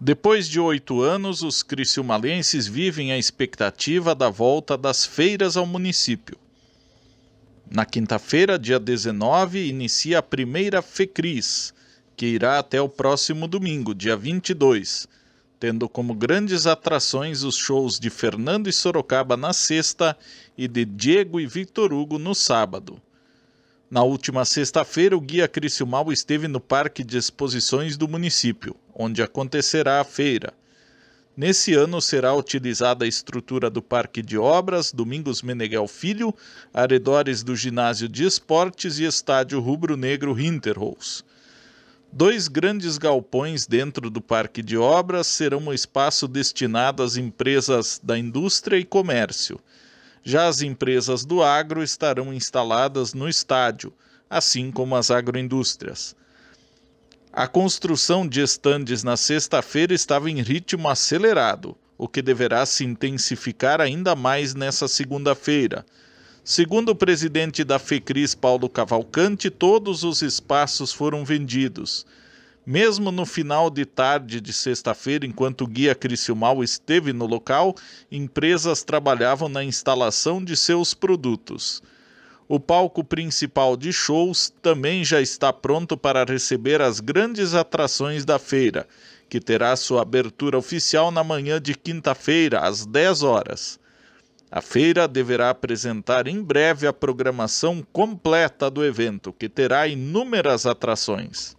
Depois de oito anos, os criciumalenses vivem a expectativa da volta das feiras ao município. Na quinta-feira, dia 19, inicia a primeira FECRIS, que irá até o próximo domingo, dia 22, tendo como grandes atrações os shows de Fernando e Sorocaba na sexta e de Diego e Victor Hugo no sábado. Na última sexta-feira, o guia Criciumal esteve no Parque de Exposições do município onde acontecerá a feira. Nesse ano será utilizada a estrutura do Parque de Obras, Domingos Meneghel Filho, arredores do Ginásio de Esportes e Estádio Rubro Negro Hinterholz. Dois grandes galpões dentro do Parque de Obras serão um espaço destinado às empresas da indústria e comércio. Já as empresas do agro estarão instaladas no estádio, assim como as agroindústrias. A construção de estandes na sexta-feira estava em ritmo acelerado, o que deverá se intensificar ainda mais nessa segunda-feira. Segundo o presidente da FECRIS, Paulo Cavalcante, todos os espaços foram vendidos. Mesmo no final de tarde de sexta-feira, enquanto o guia Crisiumal esteve no local, empresas trabalhavam na instalação de seus produtos. O palco principal de shows também já está pronto para receber as grandes atrações da feira, que terá sua abertura oficial na manhã de quinta-feira, às 10 horas. A feira deverá apresentar em breve a programação completa do evento, que terá inúmeras atrações.